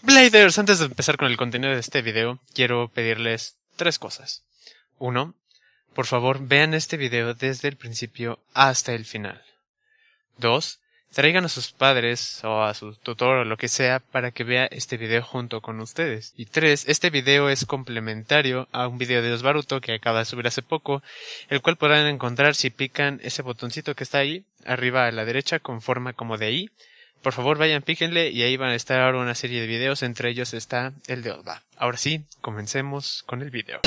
Bladers, antes de empezar con el contenido de este video, quiero pedirles tres cosas. Uno, por favor vean este video desde el principio hasta el final. Dos, traigan a sus padres o a su tutor o lo que sea para que vea este video junto con ustedes. Y tres, este video es complementario a un video de Osbaruto que acaba de subir hace poco, el cual podrán encontrar si pican ese botoncito que está ahí, arriba a la derecha, con forma como de I, por favor, vayan, píquenle y ahí van a estar ahora una serie de videos, entre ellos está el de Osva. Ahora sí, comencemos con el video.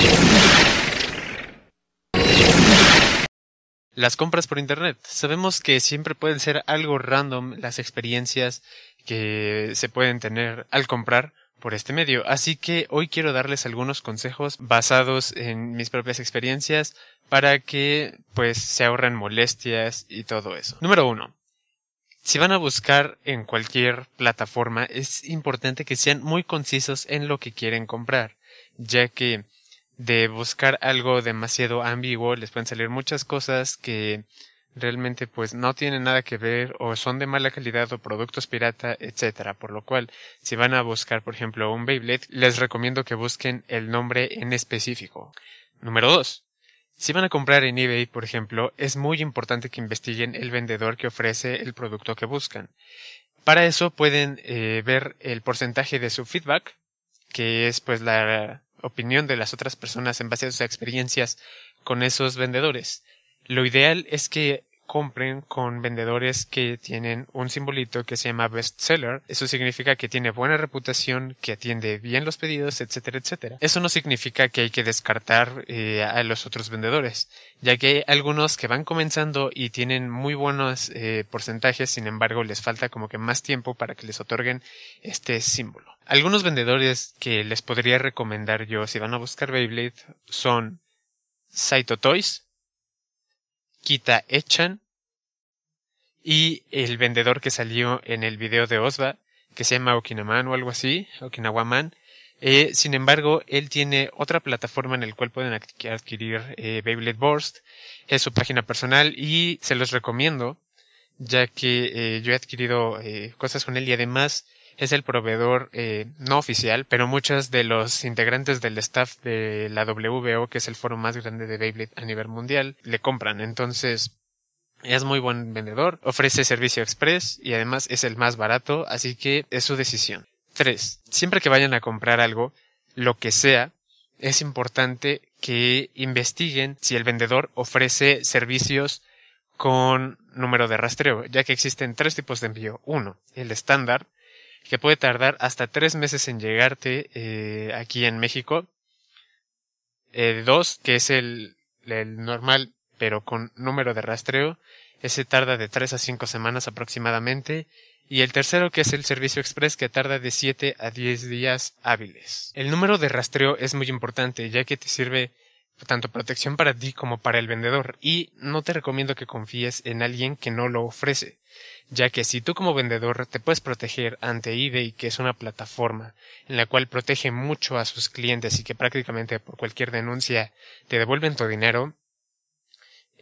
Las compras por internet. Sabemos que siempre pueden ser algo random las experiencias que se pueden tener al comprar por este medio. Así que hoy quiero darles algunos consejos basados en mis propias experiencias para que pues se ahorren molestias y todo eso. Número uno si van a buscar en cualquier plataforma, es importante que sean muy concisos en lo que quieren comprar, ya que de buscar algo demasiado ambiguo les pueden salir muchas cosas que realmente pues no tienen nada que ver o son de mala calidad o productos pirata, etcétera, por lo cual si van a buscar por ejemplo un Beyblade les recomiendo que busquen el nombre en específico. Número 2. Si van a comprar en eBay, por ejemplo, es muy importante que investiguen el vendedor que ofrece el producto que buscan. Para eso pueden eh, ver el porcentaje de su feedback, que es pues la opinión de las otras personas en base a sus experiencias con esos vendedores. Lo ideal es que compren con vendedores que tienen un simbolito que se llama bestseller. Eso significa que tiene buena reputación, que atiende bien los pedidos, etcétera, etcétera. Eso no significa que hay que descartar eh, a los otros vendedores, ya que hay algunos que van comenzando y tienen muy buenos eh, porcentajes, sin embargo les falta como que más tiempo para que les otorguen este símbolo. Algunos vendedores que les podría recomendar yo si van a buscar Beyblade son Saito Toys, Kita Echan y el vendedor que salió en el video de Osva, que se llama Okinaman o algo así, Okinawaman. Eh, sin embargo, él tiene otra plataforma en la cual pueden adquirir eh, Beyblade Burst. Es su página personal y se los recomiendo, ya que eh, yo he adquirido eh, cosas con él y además es el proveedor no oficial, pero muchos de los integrantes del staff de la WBO, que es el foro más grande de Beyblade a nivel mundial, le compran. Entonces, es muy buen vendedor, ofrece servicio express y además es el más barato, así que es su decisión. 3. Siempre que vayan a comprar algo, lo que sea, es importante que investiguen si el vendedor ofrece servicios con número de rastreo, ya que existen tres tipos de envío. Uno, el estándar, que puede tardar hasta tres meses en llegarte eh, aquí en México. Eh, dos, que es el, el normal pero con número de rastreo, ese tarda de 3 a 5 semanas aproximadamente, y el tercero que es el servicio express que tarda de 7 a 10 días hábiles. El número de rastreo es muy importante ya que te sirve tanto protección para ti como para el vendedor y no te recomiendo que confíes en alguien que no lo ofrece, ya que si tú como vendedor te puedes proteger ante eBay, que es una plataforma en la cual protege mucho a sus clientes y que prácticamente por cualquier denuncia te devuelven tu dinero,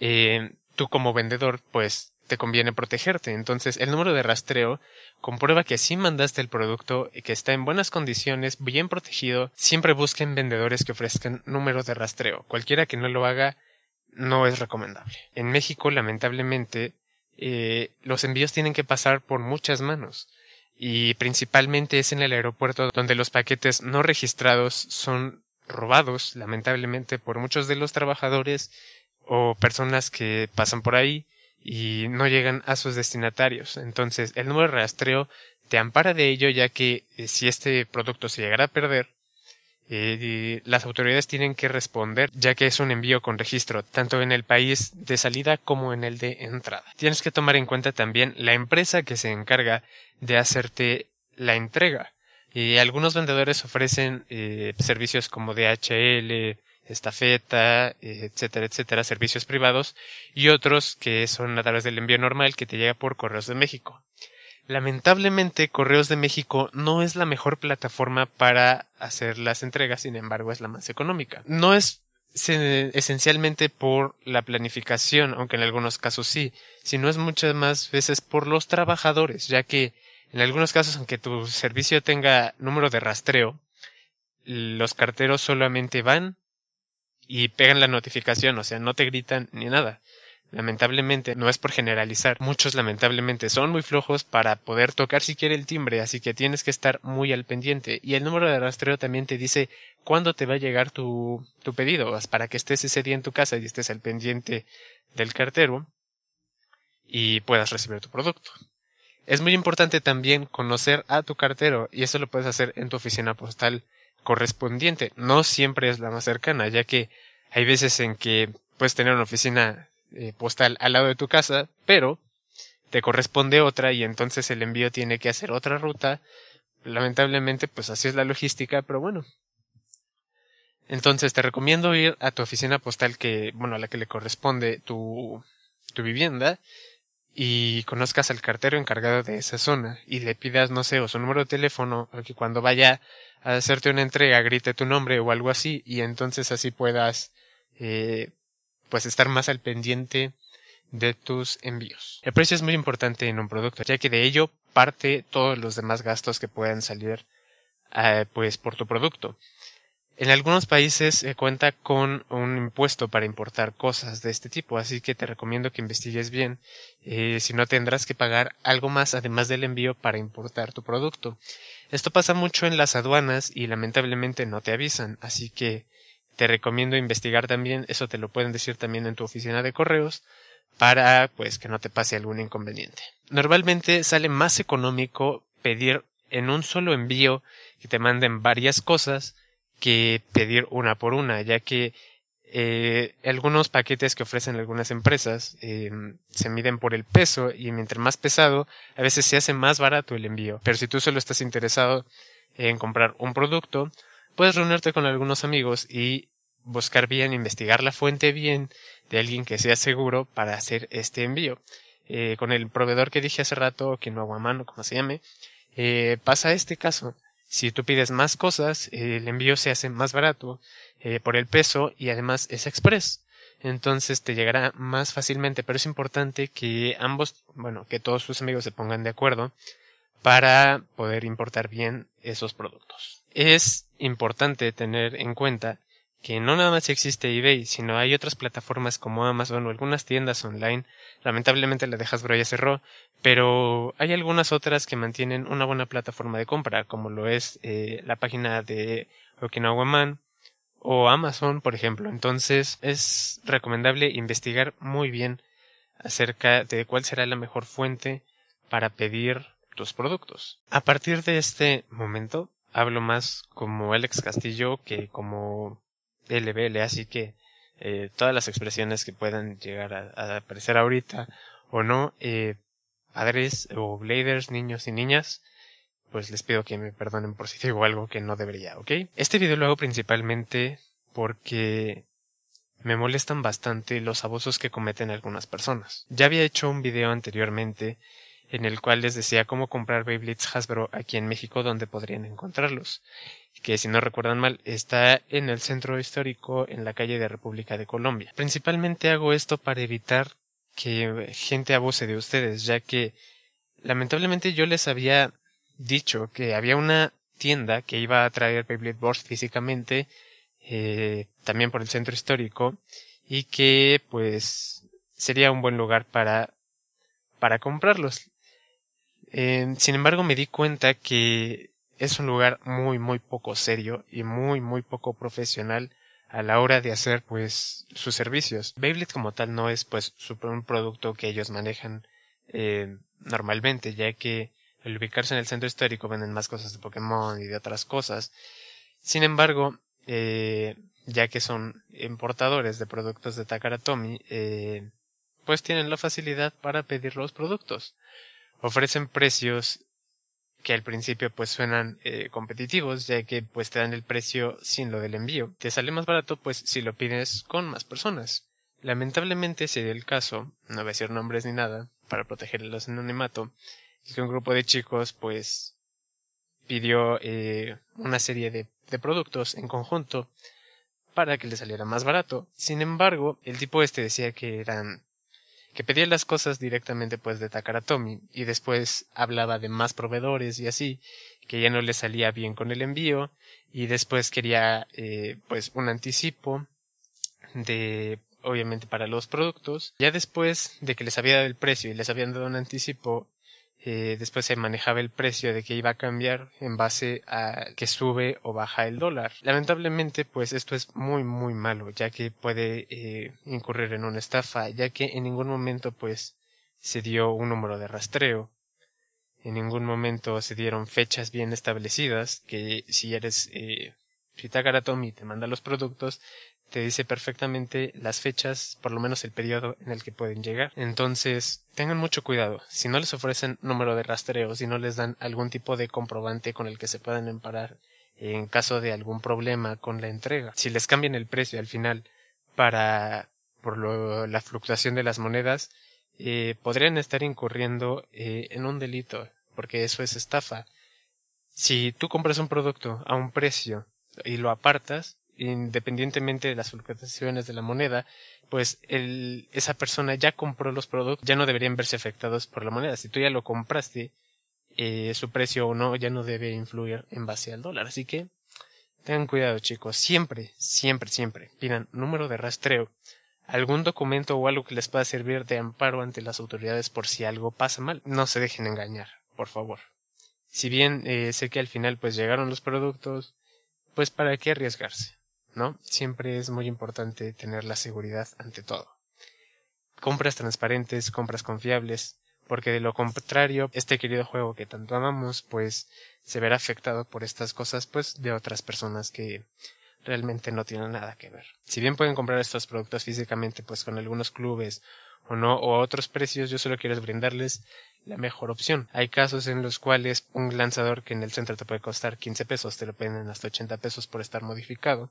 eh, tú como vendedor, pues te conviene protegerte. Entonces, el número de rastreo comprueba que sí mandaste el producto y eh, que está en buenas condiciones, bien protegido. Siempre busquen vendedores que ofrezcan número de rastreo. Cualquiera que no lo haga no es recomendable. En México, lamentablemente, eh, los envíos tienen que pasar por muchas manos y principalmente es en el aeropuerto donde los paquetes no registrados son robados, lamentablemente, por muchos de los trabajadores o personas que pasan por ahí y no llegan a sus destinatarios. Entonces, el número de rastreo te ampara de ello ya que eh, si este producto se llegara a perder, eh, las autoridades tienen que responder ya que es un envío con registro tanto en el país de salida como en el de entrada. Tienes que tomar en cuenta también la empresa que se encarga de hacerte la entrega. Y algunos vendedores ofrecen eh, servicios como DHL, estafeta, eh, etcétera, etcétera, servicios privados, y otros que son a través del envío normal que te llega por Correos de México. Lamentablemente, Correos de México no es la mejor plataforma para hacer las entregas, sin embargo, es la más económica. No es esencialmente por la planificación, aunque en algunos casos sí, sino es muchas más veces por los trabajadores, ya que en algunos casos, aunque tu servicio tenga número de rastreo, los carteros solamente van, y pegan la notificación, o sea, no te gritan ni nada. Lamentablemente, no es por generalizar, muchos lamentablemente son muy flojos para poder tocar siquiera el timbre, así que tienes que estar muy al pendiente. Y el número de rastreo también te dice cuándo te va a llegar tu, tu pedido, para que estés ese día en tu casa y estés al pendiente del cartero y puedas recibir tu producto. Es muy importante también conocer a tu cartero y eso lo puedes hacer en tu oficina postal correspondiente. No siempre es la más cercana, ya que hay veces en que puedes tener una oficina eh, postal al lado de tu casa, pero te corresponde otra y entonces el envío tiene que hacer otra ruta. Lamentablemente, pues así es la logística, pero bueno. Entonces te recomiendo ir a tu oficina postal que, bueno, a la que le corresponde tu, tu vivienda y conozcas al cartero encargado de esa zona y le pidas, no sé, o su número de teléfono, para que cuando vaya a hacerte una entrega grite tu nombre o algo así y entonces así puedas, eh, pues estar más al pendiente de tus envíos. El precio es muy importante en un producto, ya que de ello parte todos los demás gastos que puedan salir eh, pues por tu producto. En algunos países eh, cuenta con un impuesto para importar cosas de este tipo, así que te recomiendo que investigues bien, eh, si no tendrás que pagar algo más además del envío para importar tu producto. Esto pasa mucho en las aduanas y lamentablemente no te avisan, así que te recomiendo investigar también, eso te lo pueden decir también en tu oficina de correos, para pues que no te pase algún inconveniente. Normalmente sale más económico pedir en un solo envío que te manden varias cosas que pedir una por una, ya que eh, algunos paquetes que ofrecen algunas empresas em, se miden por el peso y mientras más pesado, a veces se hace más barato el envío. Pero si tú solo estás interesado en comprar un producto, puedes reunirte con algunos amigos y buscar bien, investigar la fuente bien de alguien que sea seguro para hacer este envío. Eh, con el proveedor que dije hace rato, que no mano, como se llame, eh, pasa este caso. Si tú pides más cosas, el envío se hace más barato eh, por el peso y además es express. Entonces te llegará más fácilmente, pero es importante que ambos, bueno, que todos sus amigos se pongan de acuerdo para poder importar bien esos productos. Es importante tener en cuenta que no nada más existe eBay, sino hay otras plataformas como Amazon o algunas tiendas online. Lamentablemente la dejas bro ya cerró, pero hay algunas otras que mantienen una buena plataforma de compra, como lo es eh, la página de Okinawa Man o Amazon, por ejemplo. Entonces es recomendable investigar muy bien acerca de cuál será la mejor fuente para pedir tus productos. A partir de este momento, hablo más como Alex Castillo que como LBL, así que eh, todas las expresiones que puedan llegar a, aparecer ahorita o no, eh, padres o bladers, niños y niñas, pues les pido que me perdonen por si digo algo que no debería, ¿ok? Este video lo hago principalmente porque me molestan bastante los abusos que cometen algunas personas. Ya había hecho un video anteriormente en el cual les decía cómo comprar Beyblades Hasbro aquí en México, donde podrían encontrarlos. Que si no recuerdan mal, está en el centro histórico en la calle de República de Colombia. Principalmente hago esto para evitar que gente abuse de ustedes, ya que lamentablemente yo les había dicho que había una tienda que iba a traer Beyblade Boards físicamente, eh, también por el centro histórico, y que pues sería un buen lugar para para comprarlos. Em, sin embargo, me di cuenta que es un lugar muy, muy poco serio y muy, muy poco profesional a la hora de hacer, pues, sus servicios. Beyblade como tal no es, pues, un producto que ellos manejan eh, normalmente, ya que al ubicarse en el centro histórico venden más cosas de Pokémon y de otras cosas. Sin embargo, eh, ya que son importadores de productos de Takaratomi, eh, pues tienen la facilidad para pedir los productos ofrecen precios que al principio pues suenan eh, competitivos ya que pues te dan el precio sin lo del envío. Te sale más barato pues si lo pides con más personas. Lamentablemente sería el caso, no voy a decir nombres ni nada, para proteger los anonimato, que un grupo de chicos pues pidió eh, una serie de, de productos en conjunto para que le saliera más barato. Sin embargo, el tipo este decía que eran que pedía las cosas directamente pues de Takaratomi y después hablaba de más proveedores y así, que ya no le salía bien con el envío y después quería eh, pues un anticipo de obviamente para los productos. Ya después de que les había dado el precio y les habían dado un anticipo, eh, después se manejaba el precio de que iba a cambiar en base a que sube o baja el dólar. Lamentablemente, pues esto es muy muy malo, ya que puede eh, incurrir en una estafa, ya que en ningún momento pues se dio un número de rastreo. En ningún momento se dieron fechas bien establecidas, que si eres eh, y te manda los productos, te dice perfectamente las fechas, por lo menos el periodo en el que pueden llegar. Entonces, tengan mucho cuidado. Si no les ofrecen número de rastreos y no les dan algún tipo de comprobante con el que se puedan emparar en caso de algún problema con la entrega, si les cambian el precio al final para por lo, la fluctuación de las monedas, eh, podrían estar incurriendo eh, en un delito, porque eso es estafa. Si tú compras un producto a un precio y lo apartas, independientemente de las fluctuaciones de la moneda, pues esa persona ya compró los productos, ya no deberían verse afectados por la moneda. Si tú ya lo compraste, eh, su precio o no ya no debe influir en base al dólar. Así que tengan cuidado chicos, siempre, siempre, siempre pidan número de rastreo, algún documento o algo que les pueda servir de amparo ante las autoridades por si algo pasa mal. No se dejen engañar, por favor. Si bien eh, sé que al final pues llegaron los productos, pues para qué arriesgarse, ¿no? Siempre es muy importante tener la seguridad ante todo. Compras transparentes, compras confiables, porque de lo contrario, este querido juego que tanto amamos, pues se verá afectado por estas cosas, pues de otras personas que realmente no tienen nada que ver. Si bien pueden comprar estos productos físicamente, pues con algunos clubes o no, o a otros precios, yo solo quiero brindarles la mejor opción. Hay casos en los cuales un lanzador que en el centro te puede costar 15 pesos, te lo venden hasta 80 pesos por estar modificado,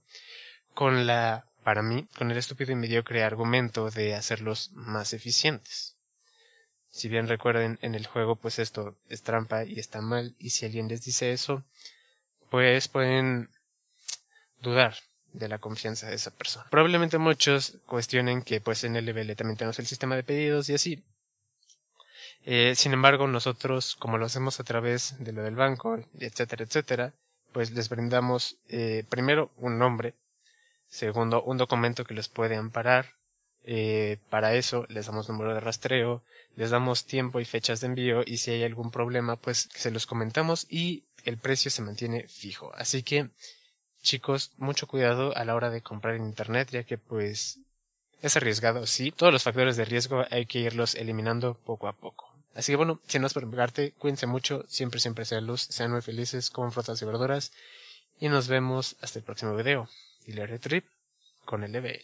con la, para mí, con el estúpido y mediocre argumento de hacerlos más eficientes. Si bien recuerden, en el juego pues esto es trampa y está mal, y si alguien les dice eso, pues pueden dudar de la confianza de esa persona. Probablemente muchos cuestionen que pues en LBL también tenemos el sistema de pedidos y así, eh, sin embargo, nosotros, como lo hacemos a través de lo del banco, etcétera, etcétera, pues les brindamos eh, primero un nombre, segundo un documento que les puede amparar, eh, para eso les damos número de rastreo, les damos tiempo y fechas de envío y si hay algún problema pues se los comentamos y el precio se mantiene fijo. Así que chicos, mucho cuidado a la hora de comprar en internet ya que pues es arriesgado, sí. Todos los factores de riesgo hay que irlos eliminando poco a poco. Así que bueno, es por pegarte, cuídense mucho, siempre, siempre sea luz, sean muy felices, con frutas y verduras, y nos vemos hasta el próximo video. y leer Trip con el EBL.